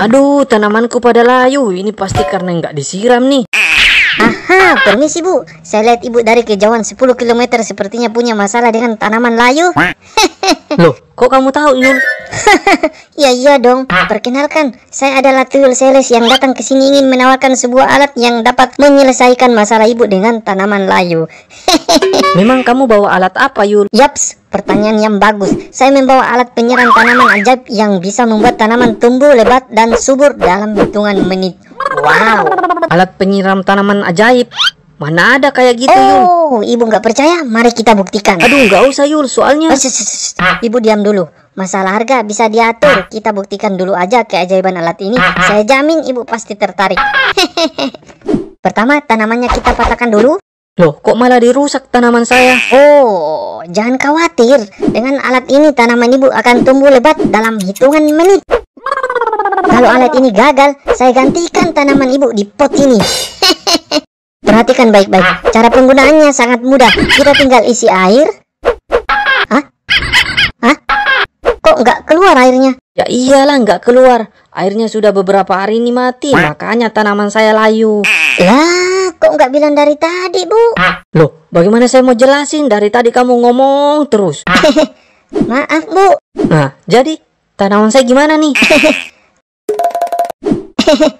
Aduh, tanamanku pada layu. Ini pasti karena nggak disiram nih. Aha, permisi bu. Saya lihat ibu dari kejauhan 10 km sepertinya punya masalah dengan tanaman layu. Loh, kok kamu tahu, Yun? ya iya dong. Ah. Perkenalkan, saya adalah Tuhul Seles yang datang ke sini ingin menawarkan sebuah alat yang dapat menyelesaikan masalah ibu dengan tanaman layu. Memang kamu bawa alat apa, Yul? Yaps, Pertanyaan yang bagus. Saya membawa alat penyerang tanaman ajaib yang bisa membuat tanaman tumbuh lebat dan subur dalam hitungan menit. Wow. Alat penyiram tanaman ajaib. Mana ada kayak gitu, Yul? Oh, ibu nggak percaya? Mari kita buktikan. Aduh, nggak usah, Yul. Soalnya... Oh, ah. Ibu diam dulu. Masalah harga bisa diatur. Kita buktikan dulu aja keajaiban alat ini. Saya jamin ibu pasti tertarik. Pertama, tanamannya kita patahkan dulu. Loh, kok malah dirusak tanaman saya? Oh, jangan khawatir. Dengan alat ini tanaman ibu akan tumbuh lebat dalam hitungan menit. Kalau alat ini gagal, saya gantikan tanaman ibu di pot ini. Perhatikan baik-baik. Cara penggunaannya sangat mudah. Kita tinggal isi air, keluar airnya. Ya iyalah nggak keluar. Airnya sudah beberapa hari ini mati, makanya tanaman saya layu. Lah, kok nggak bilang dari tadi, Bu? Loh, bagaimana saya mau jelasin? Dari tadi kamu ngomong terus. Maaf, Bu. Nah, jadi tanaman saya gimana nih?